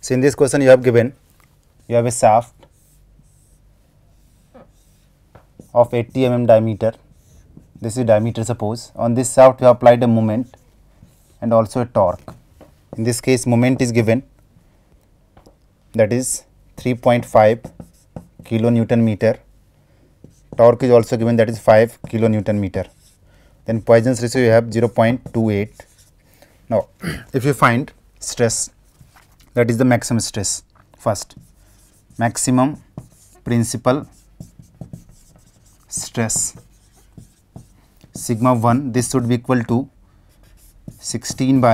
So, in this question you have given you have a shaft of 80 mm diameter this is diameter suppose on this shaft you have applied a moment and also a torque in this case moment is given that is 3.5 kilo newton meter torque is also given that is 5 kilo newton meter then Poisson's ratio you have 0.28 now if you find stress that is the maximum stress first maximum principal stress sigma 1 this should be equal to 16 by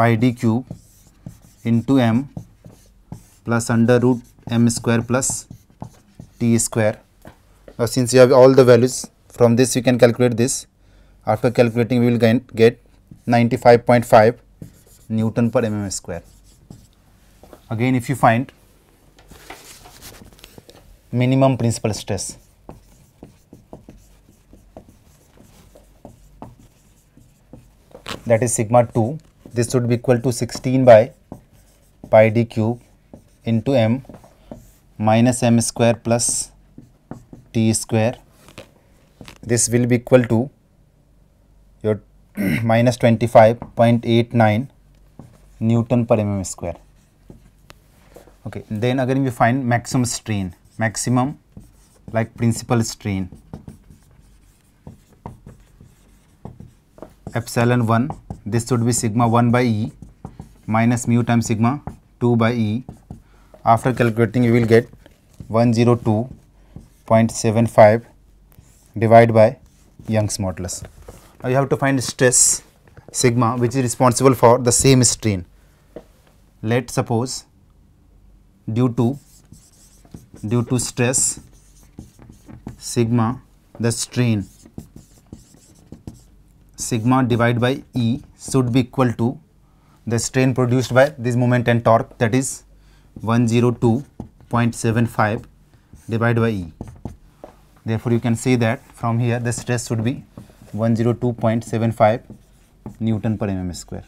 pi d cube into m plus under root m square plus t square. Now, since you have all the values from this you can calculate this after calculating we will get 95.5 Newton per mm square again if you find minimum principal stress that is sigma 2 this would be equal to 16 by pi d cube into m minus m square plus t square this will be equal to your minus 25.89 newton per mm square okay then again we find maximum strain maximum like principal strain epsilon 1 this would be sigma 1 by e minus mu times sigma 2 by e after calculating you will get 102.75 divided by Young's modulus. Now you have to find stress sigma which is responsible for the same strain. Let suppose due to due to stress sigma the strain sigma divided by E should be equal to the strain produced by this moment and torque that is 102.75 divided by E. Therefore, you can see that from here the stress should be 102.75 Newton per mm square.